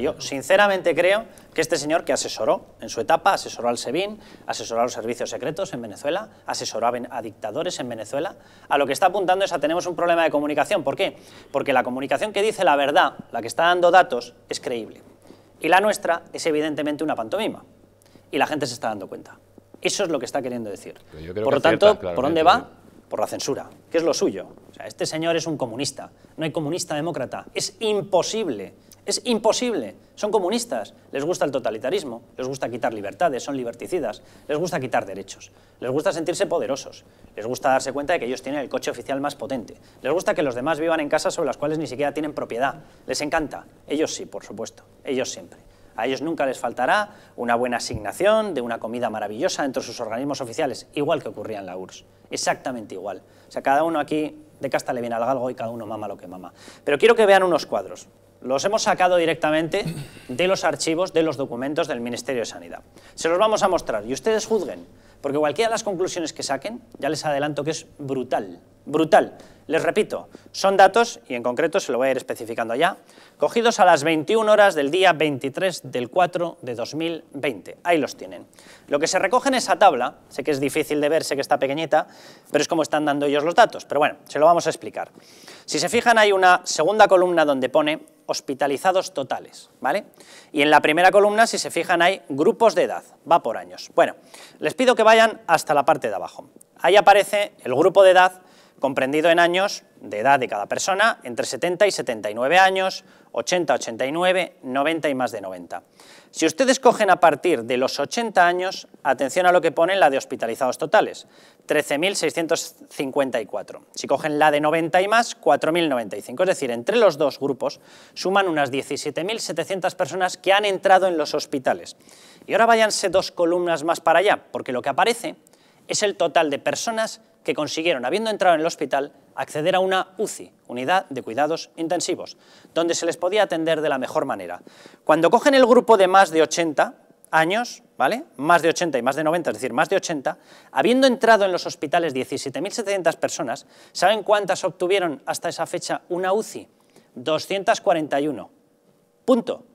yo sinceramente creo que este señor que asesoró en su etapa, asesoró al SEBIN, asesoró a los servicios secretos en Venezuela, asesoró a, dictadores en Venezuela, a lo que está apuntando es a tenemos un problema de comunicación. ¿Por qué? Porque la comunicación que dice la verdad, la que está dando datos, es creíble. Y la nuestra es evidentemente una pantomima. Y la gente se está dando cuenta. Eso es lo que está queriendo decir. Por lo tanto, ¿por dónde va? por la censura, que es lo suyo. O sea, este señor es un comunista, no hay comunista demócrata. Es imposible es imposible. Son comunistas. Les gusta el totalitarismo. Les gusta quitar libertades. Son liberticidas. Les gusta quitar derechos. Les gusta sentirse poderosos. Les gusta darse cuenta de que ellos tienen el coche oficial más potente. Les gusta que los demás vivan en casas sobre las cuales ni siquiera tienen propiedad. Les encanta. Ellos sí, por supuesto. Ellos siempre. A ellos nunca les faltará una buena asignación de una comida maravillosa dentro de sus organismos oficiales, igual que ocurría en la URSS. Exactamente igual. O sea, cada uno aquí de casta le viene al galgo y cada uno mama lo que mama. Pero quiero que vean unos cuadros los hemos sacado directamente de los archivos, de los documentos del Ministerio de Sanidad. Se los vamos a mostrar y ustedes juzguen, porque cualquiera de las conclusiones que saquen, ya les adelanto que es brutal, brutal. Les repito, son datos, y en concreto se lo voy a ir especificando ya, cogidos a las 21 horas del día 23 del 4 de 2020. Ahí los tienen. Lo que se recoge en esa tabla, sé que es difícil de ver, sé que está pequeñita, pero es como están dando ellos los datos. Pero bueno, se lo vamos a explicar. Si se fijan, hay una segunda columna donde pone hospitalizados totales, ¿vale? Y en la primera columna, si se fijan, hay grupos de edad, va por años. Bueno, les pido que vayan hasta la parte de abajo. Ahí aparece el grupo de edad comprendido en años de edad de cada persona, entre 70 y 79 años, 80, 89, 90 y más de 90. Si ustedes cogen a partir de los 80 años, atención a lo que pone la de hospitalizados totales, 13.654. Si cogen la de 90 y más, 4.095. Es decir, entre los dos grupos suman unas 17.700 personas que han entrado en los hospitales. Y ahora váyanse dos columnas más para allá, porque lo que aparece es el total de personas que consiguieron, habiendo entrado en el hospital, acceder a una UCI, Unidad de Cuidados Intensivos, donde se les podía atender de la mejor manera. Cuando cogen el grupo de más de 80 años, ¿vale? más de 80 y más de 90, es decir, más de 80, habiendo entrado en los hospitales 17.700 personas, ¿saben cuántas obtuvieron hasta esa fecha una UCI? 241. Punto.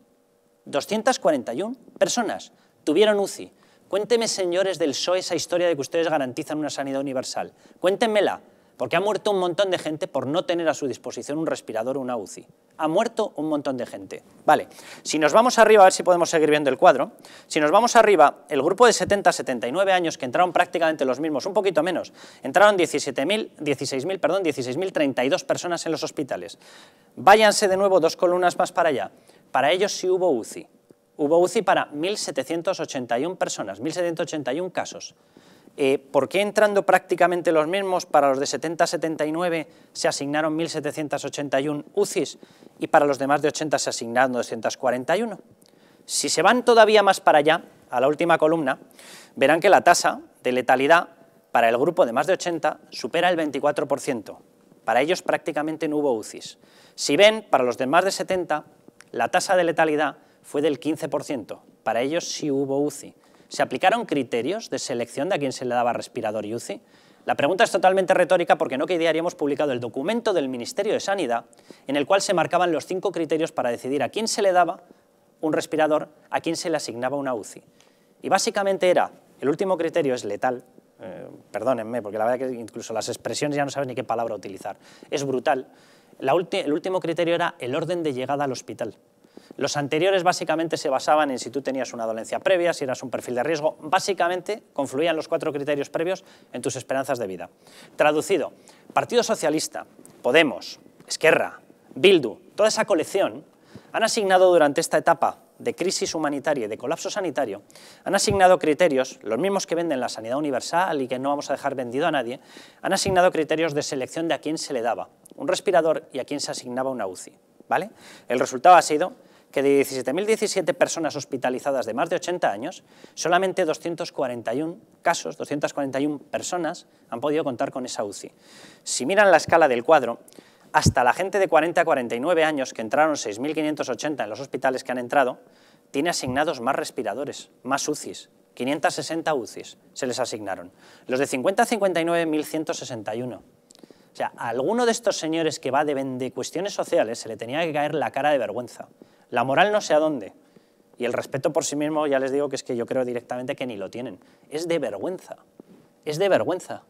241 personas tuvieron UCI. Cuénteme, señores del PSOE, esa historia de que ustedes garantizan una sanidad universal. Cuéntenmela, porque ha muerto un montón de gente por no tener a su disposición un respirador o una UCI. Ha muerto un montón de gente. Vale, si nos vamos arriba, a ver si podemos seguir viendo el cuadro. Si nos vamos arriba, el grupo de 70 79 años, que entraron prácticamente los mismos, un poquito menos, entraron 17.000, 16.000, perdón, 16.032 personas en los hospitales. Váyanse de nuevo dos columnas más para allá. Para ellos sí hubo UCI. Hubo UCI para 1.781 personas, 1.781 casos. Eh, ¿Por qué entrando prácticamente los mismos, para los de 70 79 se asignaron 1.781 UCIs y para los demás de 80 se asignaron 241? Si se van todavía más para allá, a la última columna, verán que la tasa de letalidad para el grupo de más de 80 supera el 24%. Para ellos prácticamente no hubo UCIs. Si ven, para los de más de 70, la tasa de letalidad fue del 15%. Para ellos sí hubo UCI. ¿Se aplicaron criterios de selección de a quién se le daba respirador y UCI? La pregunta es totalmente retórica porque no que día publicado el documento del Ministerio de Sanidad en el cual se marcaban los cinco criterios para decidir a quién se le daba un respirador, a quién se le asignaba una UCI. Y básicamente era, el último criterio es letal, eh, perdónenme, porque la verdad que incluso las expresiones ya no saben ni qué palabra utilizar, es brutal. el último criterio era el orden de llegada al hospital. Los anteriores básicamente se basaban en si tú tenías una dolencia previa, si eras un perfil de riesgo. Básicamente confluían los cuatro criterios previos en tus esperanzas de vida. Traducido, Partido Socialista, Podemos, Esquerra, Bildu, toda esa colección han asignado durante esta etapa de crisis humanitaria y de colapso sanitario, han asignado criterios, los mismos que venden la sanidad universal y que no vamos a dejar vendido a nadie, han asignado criterios de selección de a quién se le daba un respirador y a quién se asignaba una UCI. ¿vale? El resultado ha sido que de 17.017 personas hospitalizadas de más de 80 años, solamente 241 casos, 241 personas han podido contar con esa UCI. Si miran la escala del cuadro, hasta la gente de 40 a 49 años, que entraron 6.580 en los hospitales que han entrado, tiene asignados más respiradores, más UCIs, 560 UCIs se les asignaron. Los de 50 a 59, 1.161. O sea, a alguno de estos señores que va de, de cuestiones sociales se le tenía que caer la cara de vergüenza. La moral no sé a dónde. Y el respeto por sí mismo, ya les digo que es que yo creo directamente que ni lo tienen. Es de vergüenza. Es de vergüenza.